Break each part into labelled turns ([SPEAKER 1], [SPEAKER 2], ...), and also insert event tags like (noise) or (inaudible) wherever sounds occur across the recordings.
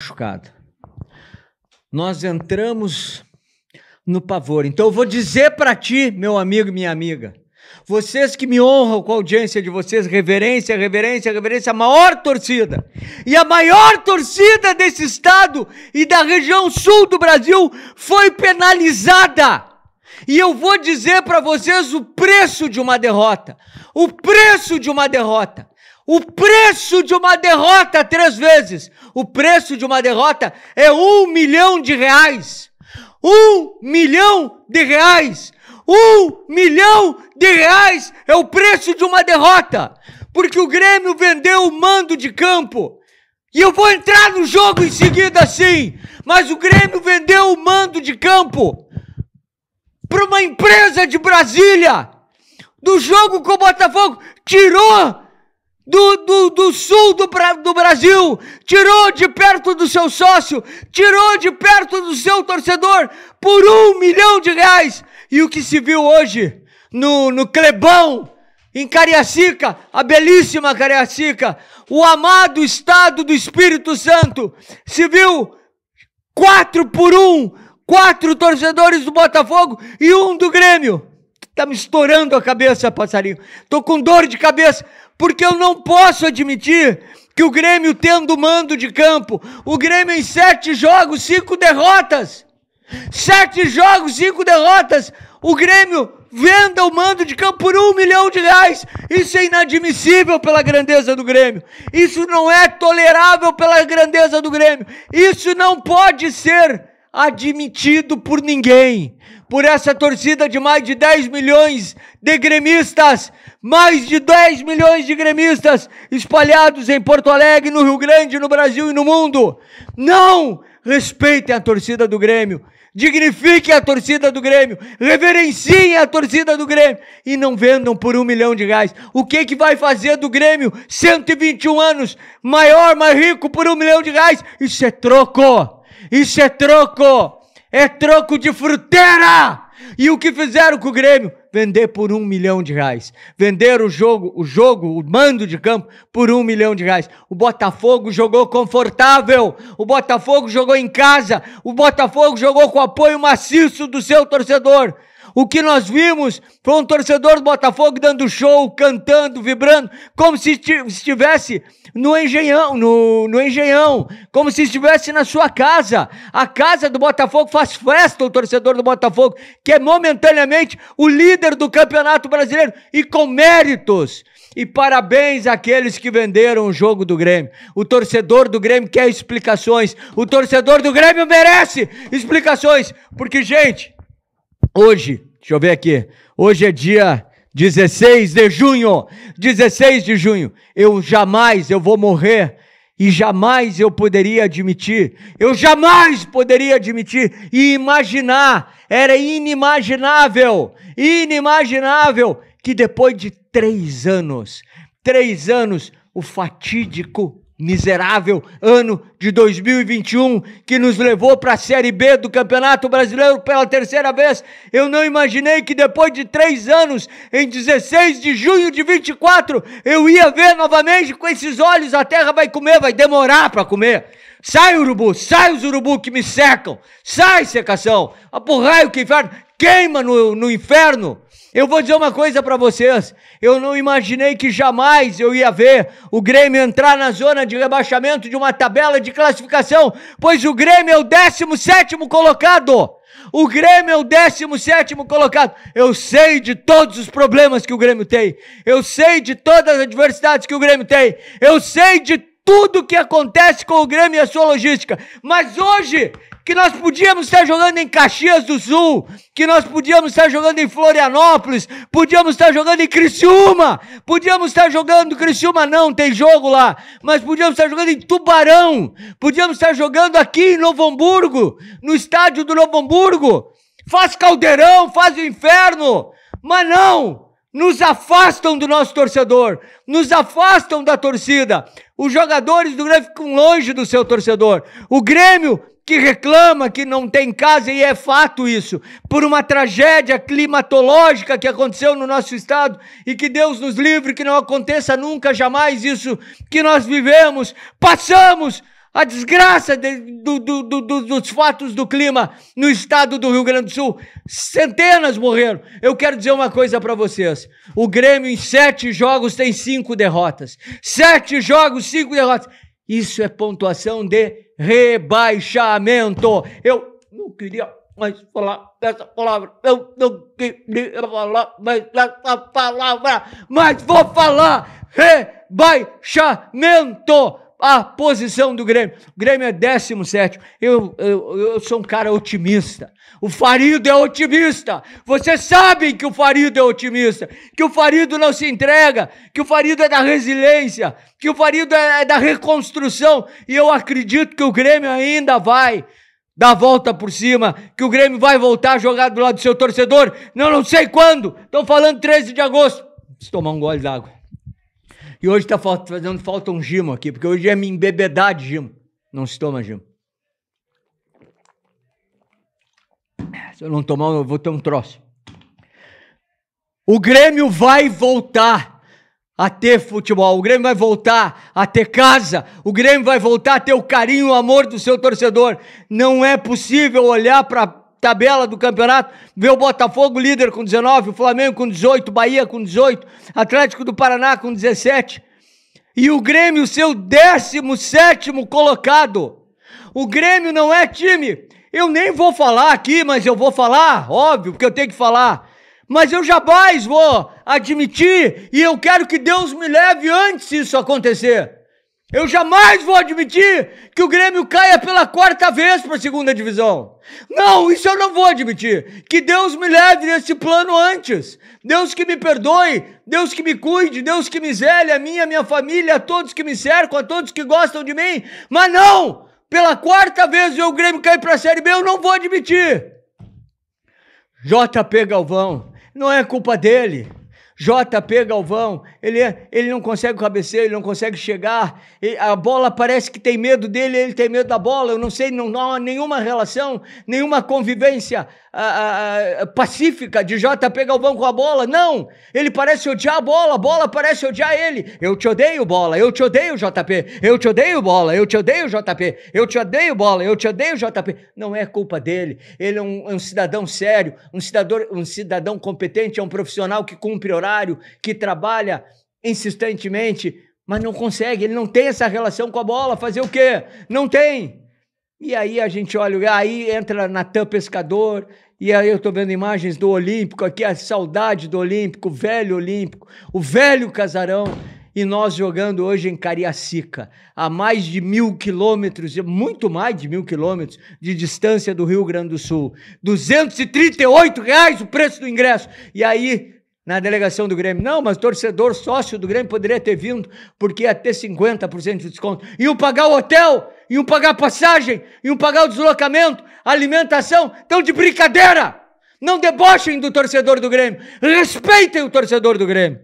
[SPEAKER 1] machucado. Nós entramos no pavor. Então eu vou dizer para ti, meu amigo, minha amiga, vocês que me honram com a audiência de vocês, reverência, reverência, reverência, a maior torcida. E a maior torcida desse estado e da região sul do Brasil foi penalizada. E eu vou dizer para vocês o preço de uma derrota. O preço de uma derrota. O preço de uma derrota três vezes. O preço de uma derrota é um milhão de reais. Um milhão de reais. Um milhão de reais é o preço de uma derrota. Porque o Grêmio vendeu o mando de campo. E eu vou entrar no jogo em seguida sim. Mas o Grêmio vendeu o mando de campo para uma empresa de Brasília. Do jogo com o Botafogo. Tirou do, do, do sul do, do Brasil, tirou de perto do seu sócio, tirou de perto do seu torcedor por um milhão de reais. E o que se viu hoje no, no Clebão, em Cariacica, a belíssima Cariacica, o amado estado do Espírito Santo, se viu quatro por um, quatro torcedores do Botafogo e um do Grêmio. Está me estourando a cabeça, passarinho. Estou com dor de cabeça, porque eu não posso admitir que o Grêmio, tendo mando de campo, o Grêmio em sete jogos, cinco derrotas. Sete jogos, cinco derrotas. O Grêmio venda o mando de campo por um milhão de reais. Isso é inadmissível pela grandeza do Grêmio. Isso não é tolerável pela grandeza do Grêmio. Isso não pode ser admitido por ninguém, por essa torcida de mais de 10 milhões de gremistas, mais de 10 milhões de gremistas espalhados em Porto Alegre, no Rio Grande, no Brasil e no mundo. Não respeitem a torcida do Grêmio, dignifiquem a torcida do Grêmio, reverenciem a torcida do Grêmio e não vendam por um milhão de reais. O que que vai fazer do Grêmio 121 anos, maior, mais rico por um milhão de reais? Isso é troco! Isso é troco! É troco de fruteira! E o que fizeram com o Grêmio? Vender por um milhão de reais. Vender o jogo, o jogo, o mando de campo por um milhão de reais. O Botafogo jogou confortável. O Botafogo jogou em casa. O Botafogo jogou com apoio maciço do seu torcedor. O que nós vimos foi um torcedor do Botafogo dando show, cantando, vibrando, como se estivesse no Engenhão, no, no Engenhão, como se estivesse na sua casa. A casa do Botafogo faz festa, o torcedor do Botafogo, que é momentaneamente o líder do Campeonato Brasileiro e com méritos. E parabéns àqueles que venderam o jogo do Grêmio. O torcedor do Grêmio quer explicações. O torcedor do Grêmio merece explicações. Porque, gente, hoje Deixa eu ver aqui. Hoje é dia 16 de junho. 16 de junho. Eu jamais eu vou morrer e jamais eu poderia admitir. Eu jamais poderia admitir e imaginar. Era inimaginável, inimaginável que depois de três anos, três anos, o fatídico miserável ano de 2021 que nos levou para a Série B do Campeonato Brasileiro pela terceira vez. Eu não imaginei que depois de três anos, em 16 de junho de 24, eu ia ver novamente com esses olhos. A terra vai comer, vai demorar para comer. Sai, urubu, sai os urubu que me secam. Sai, secação. Apurrai o que inferno queima no, no inferno. Eu vou dizer uma coisa para vocês: eu não imaginei que jamais eu ia ver o Grêmio entrar na zona de rebaixamento de uma tabela de classificação, pois o Grêmio é o 17 colocado. O Grêmio é o 17 colocado. Eu sei de todos os problemas que o Grêmio tem. Eu sei de todas as adversidades que o Grêmio tem. Eu sei de tudo que acontece com o Grêmio e a sua logística. Mas hoje que nós podíamos estar jogando em Caxias do Sul, que nós podíamos estar jogando em Florianópolis, podíamos estar jogando em Criciúma, podíamos estar jogando, Criciúma não, tem jogo lá, mas podíamos estar jogando em Tubarão, podíamos estar jogando aqui em Novo Hamburgo, no estádio do Novo Hamburgo, faz caldeirão, faz o inferno, mas não! Nos afastam do nosso torcedor, nos afastam da torcida. Os jogadores do Grêmio ficam longe do seu torcedor. O Grêmio que reclama que não tem casa, e é fato isso, por uma tragédia climatológica que aconteceu no nosso estado, e que Deus nos livre, que não aconteça nunca, jamais isso que nós vivemos, passamos a desgraça de, do, do, do, dos fatos do clima no estado do Rio Grande do Sul. Centenas morreram. Eu quero dizer uma coisa para vocês: o Grêmio em sete jogos tem cinco derrotas. Sete jogos, cinco derrotas. Isso é pontuação de rebaixamento. Eu não queria mais falar dessa palavra. Eu não queria falar mais dessa palavra, mas vou falar rebaixamento a posição do Grêmio. O Grêmio é 17. Eu, eu, eu sou um cara otimista. O Farido é otimista. Vocês sabem que o Farido é otimista. Que o Farido não se entrega. Que o Farido é da resiliência. Que o Farido é, é da reconstrução. E eu acredito que o Grêmio ainda vai dar a volta por cima, que o Grêmio vai voltar a jogar do lado do seu torcedor. Não, não sei quando. Estão falando 13 de agosto. Preciso tomar um gole d'água. E hoje está tá fazendo falta um gimo aqui, porque hoje é me embebedar de gimo. Não se toma gimo. Se eu não tomar, eu vou ter um troço. O Grêmio vai voltar a ter futebol, o Grêmio vai voltar a ter casa, o Grêmio vai voltar a ter o carinho, o amor do seu torcedor. Não é possível olhar para tabela do campeonato, vê o Botafogo líder com 19, o Flamengo com 18, Bahia com 18, Atlético do Paraná com 17. E o Grêmio, seu 17 colocado. O Grêmio não é time. Eu nem vou falar aqui, mas eu vou falar, óbvio, porque eu tenho que falar. Mas eu jamais vou admitir e eu quero que Deus me leve antes isso acontecer. Eu jamais vou admitir que o Grêmio caia pela quarta vez para a segunda divisão. Não, isso eu não vou admitir. Que Deus me leve nesse plano antes. Deus que me perdoe, Deus que me cuide, Deus que me zele, a minha, a minha família, a todos que me cercam, a todos que gostam de mim. Mas não! Pela quarta vez o Grêmio cair para a Série B, eu não vou admitir. JP Galvão, não é culpa dele. JP Galvão, ele, é, ele não consegue cabecear, ele não consegue chegar, a bola parece que tem medo dele, ele tem medo da bola, eu não sei, não, não há nenhuma relação, nenhuma convivência a, ah, a, ah, ah, pacífica de JP Galvão com a bola, não, ele parece odiar a bola, a bola parece odiar ele, eu te odeio bola, eu te odeio JP, eu te odeio bola, eu te odeio JP, eu te odeio bola, eu te odeio JP, não é culpa dele, ele é um, é um cidadão sério, um cidadão, um cidadão competente, é um profissional que cumpre horário, horário, que trabalha insistentemente, mas não consegue, ele não tem essa relação com a bola, fazer o quê? Não tem. E aí a gente olha, aí entra Natan Pescador, e aí eu estou vendo imagens do Olímpico aqui, a saudade do Olímpico, o velho Olímpico, o velho casarão, e nós jogando hoje em Cariacica, a mais de mil quilômetros, muito mais de mil quilômetros de distância do Rio Grande do Sul. 238 reais o preço do ingresso. E aí na delegação do Grêmio. Não, mas torcedor sócio do Grêmio poderia ter vindo, porque ia ter 50% de desconto. Iam pagar o hotel, iam pagar passagem, iam pagar o deslocamento, alimentação. Estão de brincadeira! Não debochem do torcedor do Grêmio. Respeitem o torcedor do Grêmio.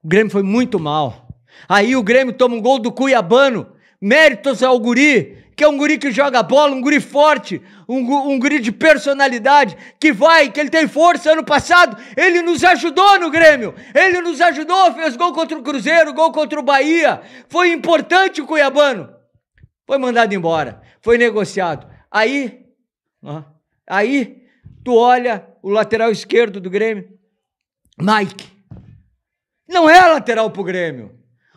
[SPEAKER 1] O Grêmio foi muito mal. Aí o Grêmio toma um gol do Cuiabano. Méritos ao guri que é um guri que joga bola, um guri forte, um, um guri de personalidade, que vai, que ele tem força. Ano passado, ele nos ajudou no Grêmio, ele nos ajudou, fez gol contra o Cruzeiro, gol contra o Bahia. Foi importante o Cuiabano. Foi mandado embora, foi negociado. Aí, ó, aí, tu olha o lateral esquerdo do Grêmio, Mike. Não é lateral pro Grêmio.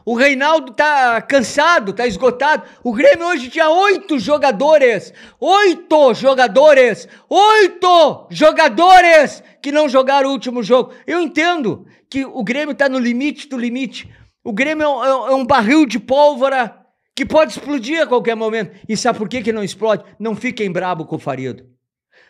[SPEAKER 1] O Reinaldo tá cansado, tá esgotado. O Grêmio hoje tinha oito jogadores. Oito jogadores. Oito jogadores que não jogaram o último jogo. Eu entendo que o Grêmio tá no limite do limite. O Grêmio é um, é um é barril de pólvora que pode explodir a qualquer momento. E sabe por que, que não explode? Não fiquem brabo com o Farido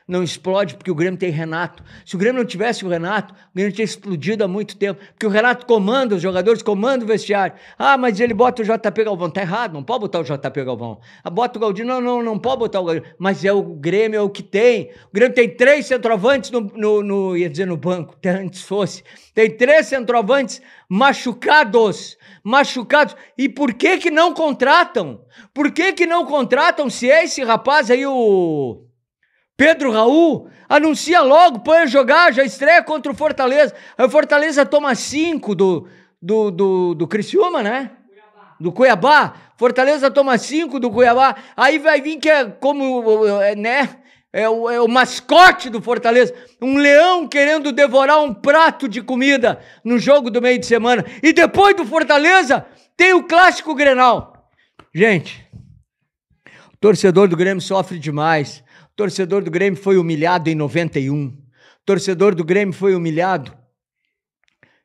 [SPEAKER 1] não explode porque o Grêmio tem Renato. Se o Grêmio não tivesse o Renato, o Grêmio tinha explodido há muito tempo, porque o Renato comanda os jogadores, comanda o vestiário. Ah, mas ele bota o JP Galvão. Tá errado, não pode botar o JP Galvão. Ah, bota o Galdino. Não, não, não pode botar o Galdino. Mas é o Grêmio, é o que tem. O Grêmio tem três centroavantes no, no, no ia dizer no banco, até antes fosse. Tem três centroavantes machucados, machucados. E por que que não contratam? Por que que não contratam se é esse rapaz aí o Pedro Raul, anuncia logo, põe jogar, já estreia contra o Fortaleza. Aí o Fortaleza toma cinco do, do, do, do Criciúma, né? Cuiabá. Do Cuiabá. Fortaleza toma cinco do Cuiabá. Aí vai vir que é como, é, né? É o, é o, mascote do Fortaleza, um leão querendo devorar um prato de comida no jogo do meio de semana. E depois do Fortaleza, tem o clássico Grenal. Gente, o torcedor do Grêmio sofre demais. Torcedor do Grêmio foi humilhado em 91. Torcedor do Grêmio foi humilhado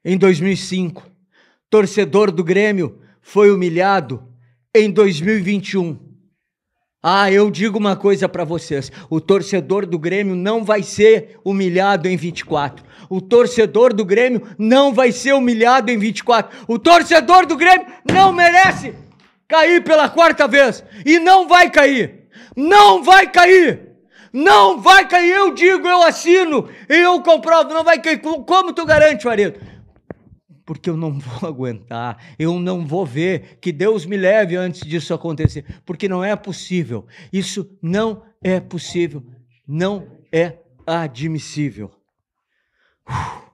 [SPEAKER 1] em 2005. Torcedor do Grêmio foi humilhado em 2021. Ah, eu digo uma coisa para vocês: o torcedor do Grêmio não vai ser humilhado em 24. O torcedor do Grêmio não vai ser humilhado em 24. O torcedor do Grêmio não merece cair pela quarta vez e não vai cair. Não vai cair. Não vai cair, eu digo, eu assino, eu comprovo, não vai cair. Como tu garante, marido? Porque eu não (laughs) vou aguentar, eu não vou ver que Deus me leve antes disso acontecer, porque não é possível. Isso não é possível, não é admissível. Uf.